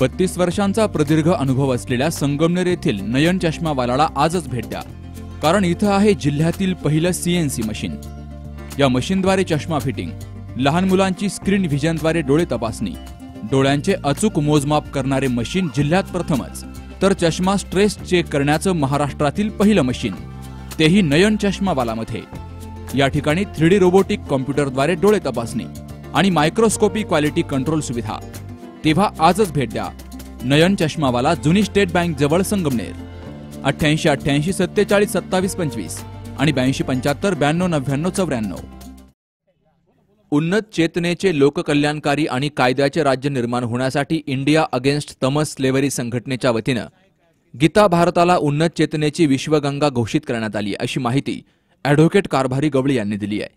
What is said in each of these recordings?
बत्तीस वर्षांचा प्रदीर्घ अनुभव असलेल्या संगमनेर येथील नयन चष्मावालाला आजच भेट द्या कारण इथं आहे जिल्ह्यातील पहिलं सीएनसी मशीन या मशीनद्वारे चष्मा फिटिंग लहान मुलांची स्क्रीन व्हिजनद्वारे डोळे तपासणी डोळ्यांचे अचूक मोजमाप करणारे मशीन जिल्ह्यात प्रथमच तर चष्मा स्ट्रेस चेक करण्याचं महाराष्ट्रातील पहिलं मशीन तेही नयन चष्मावालामध्ये या ठिकाणी थ्री डी रोबोटिक कॉम्प्युटरद्वारे डोळे तपासणी आणि मायक्रोस्कोपी क्वालिटी कंट्रोल सुविधा तेव्हा आजच भेट द्या नयन चष्मावाला जुनी स्टेट बँक जवळ संगमनेर अठ्ठ्याऐंशी अठ्ठ्याऐंशी सत्तेचाळीस सत्तावीस पंचवीस आणि ब्याऐंशी पंच्याहत्तर ब्याण्णव नव्याण्णव चौऱ्याण्णव उन्नत चेतनेचे लोककल्याणकारी आणि कायद्याचे राज्य निर्माण होण्यासाठी इंडिया अगेन्स्ट तमस स्लेवरी संघटनेच्या वतीनं गीता भारताला उन्नत चेतनेची विश्वगंगा घोषित करण्यात आली अशी माहिती ॲडव्होकेट कारभारी गवळी यांनी दिली आहे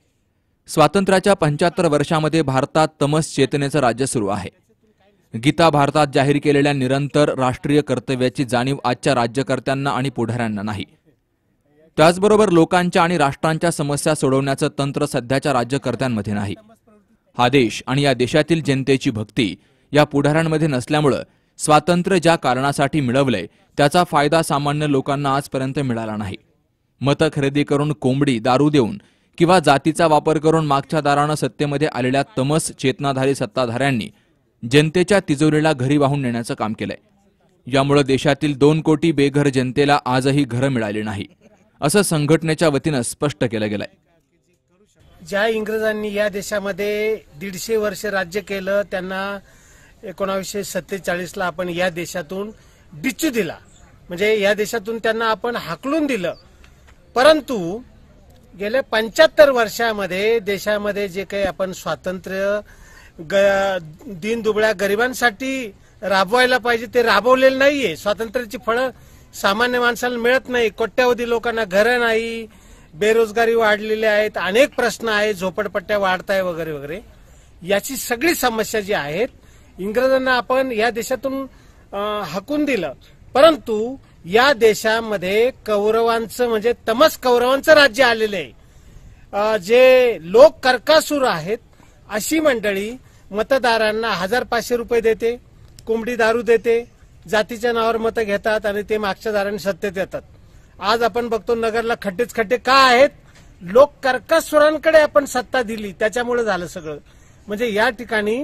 स्वातंत्र्याच्या पंच्याहत्तर वर्षामध्ये भारतात तमस चेतनेचं राज्य सुरू आहे गीता भारतात जाहीर केलेल्या निरंतर राष्ट्रीय कर्तव्याची जाणीव आजच्या राज्यकर्त्यांना आणि पुढाऱ्यांना नाही त्याचबरोबर लोकांच्या आणि राष्ट्रांच्या समस्या सोडवण्याचं तंत्र सध्याच्या राज्यकर्त्यांमध्ये नाही हा देश आणि या देशातील जनतेची भक्ती या पुढाऱ्यांमध्ये नसल्यामुळं स्वातंत्र्य ज्या कारणासाठी मिळवलंय त्याचा फायदा सामान्य लोकांना आजपर्यंत मिळाला नाही मतं खरेदी करून कोंबडी दारू देऊन किंवा जातीचा वापर करून मागच्या दारानं सत्तेमध्ये आलेल्या तमस चेतनाधारी सत्ताधाऱ्यांनी जनतेच्या तिजोरीला घरी वाहून नेण्याचं काम केलंय यामुळे देशातील दोन कोटी बेघर जनतेला आजही घरं मिळाली नाही असं संघटनेच्या वतीनं स्पष्ट केलं गेलंय ज्या इंग्रजांनी या देशामध्ये दीडशे वर्ष राज्य केलं त्यांना एकोणावीसशे सत्तेचाळीसला आपण या देशातून डिच्चू दिला म्हणजे या देशातून त्यांना आपण हाकलून दिलं परंतु गेल्या पंच्याहत्तर वर्षामध्ये देशामध्ये जे काही आपण स्वातंत्र्य दिन दुबळ्या गरिबांसाठी राबवायला पाहिजे ते राबवलेलं नाहीये स्वातंत्र्याची फळं सामान्य माणसाला मिळत नाही कोट्यावधी लोकांना घरं नाही बेरोजगारी वाढलेली आहेत अनेक प्रश्न आहेत झोपडपट्ट्या वाढताय वगैरे वगैरे याची सगळी समस्या जी आहेत इंग्रजांना आपण या देशातून हाकून दिलं परंतु या देशामध्ये कौरवांचं म्हणजे तमस कौरवांचं राज्य आलेलं आहे जे लोक कर्कासूर आहेत अशी मंडळी मतदारांना हजार पाचशे रुपये देते कोंबडी दारू देते जातीच्या नावावर मतं घेतात आणि ते मागच्या दाराने सत्तेत येतात आज आपण बघतो नगरला खड्डेच खड्डे का आहेत लोक कर्कस्वरांकडे आपण सत्ता दिली त्याच्यामुळे झालं सगळं म्हणजे या ठिकाणी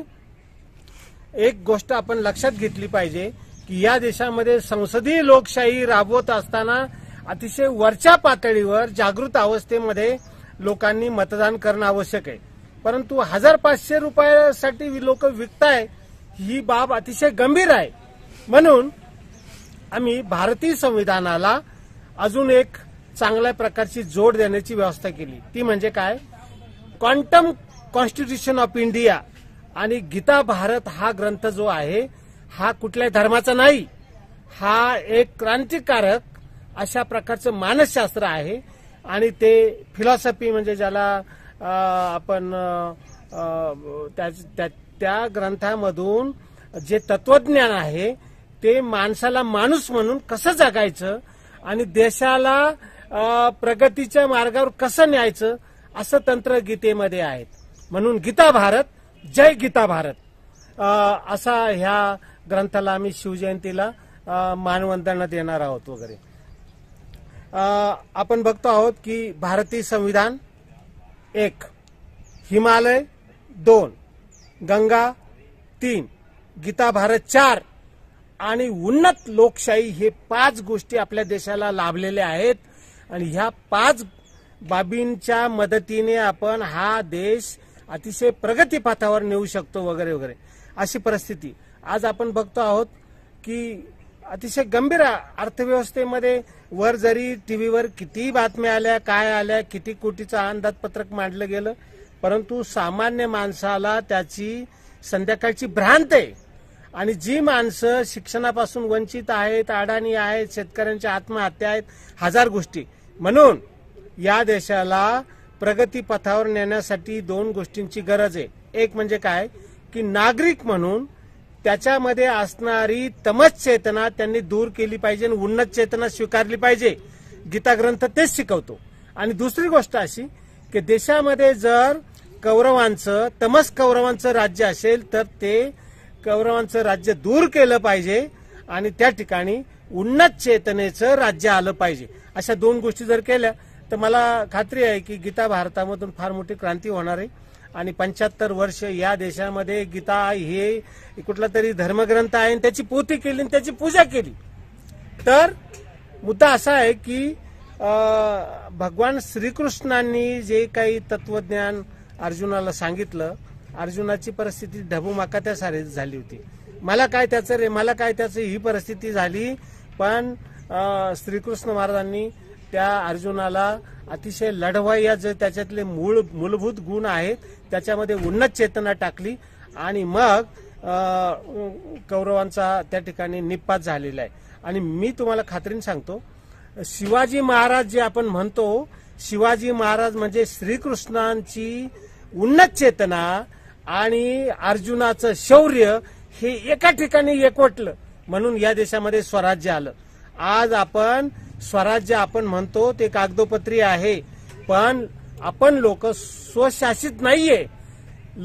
एक गोष्ट आपण लक्षात घेतली पाहिजे की या देशामध्ये संसदीय लोकशाही राबवत असताना अतिशय वरच्या पातळीवर जागृत अवस्थेमध्ये लोकांनी मतदान करणं आवश्यक आहे परंतु हजार पाचशे रुपयासाठी लोक विकताय ही बाब अतिशय गंभीर आहे म्हणून आम्ही भारतीय संविधानाला अजून एक चांगल्या प्रकारची जोड देण्याची व्यवस्था केली ती म्हणजे काय क्वांटम कॉन्स्टिट्यूशन ऑफ इंडिया आणि गीता भारत हा ग्रंथ जो आहे हा कुठल्याही धर्माचा नाही हा एक क्रांतिकारक अशा प्रकारचं मानसशास्त्र आहे आणि ते फिलॉसॉफी म्हणजे ज्याला आपण त्या ग्रंथामधून जे तत्वज्ञान आहे ते माणसाला माणूस म्हणून कसं जगायचं आणि देशाला प्रगतीच्या मार्गावर कसं न्यायचं असं तंत्र गीतेमध्ये आहेत म्हणून गीता भारत जय गीता भारत असा ह्या ग्रंथाला आम्ही शिवजयंतीला मानवंदना देणार आहोत वगैरे आपण बघतो आहोत की भारतीय संविधान एक हिमालय दोन गंगा तीन गीता भारत चार आणि उन्नत लोकशाही हे पाच गोष्टी आपल्या देशाला लाभलेल्या आहेत आणि ह्या पाच बाबींच्या मदतीने आपण हा देश अतिशय प्रगतीपथावर नेऊ शकतो वगैरे वगैरे अशी परिस्थिती आज आपण बघतो आहोत की अतिशय गंभीर अर्थव्यवस्थेमध्ये वर जरी टीव्हीवर किती बातम्या आल्या काय आल्या किती कोटीचं अंदाजपत्रक मांडलं गेलं परंतु सामान्य माणसाला त्याची संध्याकाळची भ्रांत आहे आणि जी माणसं शिक्षणापासून वंचित आहेत अडाणी आहेत शेतकऱ्यांच्या आत्महत्या आहेत हजार गोष्टी म्हणून या देशाला प्रगतीपथावर नेण्यासाठी दोन गोष्टींची गरज आहे एक म्हणजे काय की नागरिक म्हणून त्याच्यामध्ये असणारी तमस चेतना त्यांनी दूर केली पाहिजे आणि उन्नत चेतना स्वीकारली पाहिजे गीता ग्रंथ तेच शिकवतो आणि दुसरी गोष्ट अशी की देशामध्ये जर कौरवांचं तमस कौरवांचं राज्य असेल तर ते कौरवांचं राज्य दूर केलं पाहिजे आणि त्या ठिकाणी उन्नत चेतनेचं राज्य आलं पाहिजे अशा दोन गोष्टी जर केल्या तर मला खात्री आहे की गीता भारतामधून फार मोठी क्रांती होणार आहे आणि पंच्याहत्तर वर्ष या देशामध्ये गीता हे कुठला तरी धर्मग्रंथ आहे आणि त्याची पोती केली आणि त्याची पूजा केली तर मुद्दा असा आहे की भगवान श्रीकृष्णांनी जे काही तत्वज्ञान अर्जुनाला सांगितलं अर्जुनाची परिस्थिती सारे झाली होती मला काय त्याचं रे मला काय त्याचं ही परिस्थिती झाली पण श्रीकृष्ण महाराजांनी त्या अर्जुनाला अतिशय लढवाई या जे त्याच्यातले मूळ मूलभूत गुण आहेत त्याच्यामध्ये उन्नत चेतना टाकली आणि मग कौरवांचा त्या ठिकाणी निपात झालेला आहे आणि मी तुम्हाला खात्रीने सांगतो शिवाजी महाराज जे आपण म्हणतो शिवाजी महाराज म्हणजे श्रीकृष्णांची उन्नत चेतना आणि अर्जुनाचं शौर्य हे एका ठिकाणी एकवटलं म्हणून या देशामध्ये स्वराज्य आलं आज आपण स्वराज्य आपण म्हणतो ते कागदोपत्री आहे पण आपण लोक स्वशासित नाहीये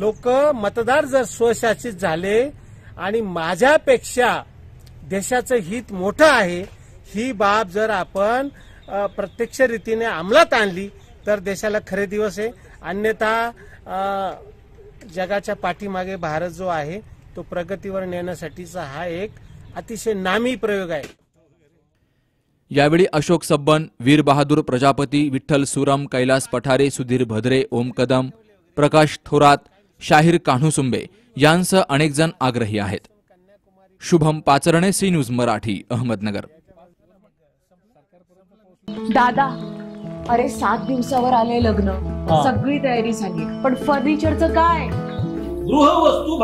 लोक मतदार जर स्वशासित झाले आणि माझ्यापेक्षा देशाचं हित मोठं आहे ही बाब जर आपण प्रत्यक्ष रीतीने अंमलात आणली तर देशाला खरे दिवस आहे अन्यथा जगाच्या पाठीमागे भारत जो आहे तो प्रगतीवर नेण्यासाठीचा हा एक अतिशय नामी प्रयोग आहे यावेळी अशोक सब्बन वीर बहादूर प्रजापती विठ्ठल सुरम कैलास पठारे सुधीर भद्रे ओम कदम प्रकाश थोरात शाहीर यांस यांसह जण आग्रही आहेत शुभम पाचरणे सी न्यूज मराठी अहमदनगर दादा अरे सात दिवसावर आले लग्न सगळी तयारी झाली पण फर्निचरचं काय गृह वस्तू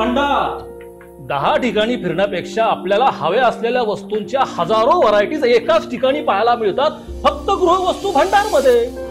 दहा ठिकाणी फिरण्यापेक्षा आपल्याला हव्या असलेल्या वस्तूंच्या हजारो व्हरायटीज एकाच ठिकाणी पाहायला मिळतात फक्त गृहवस्तू भंडारमध्ये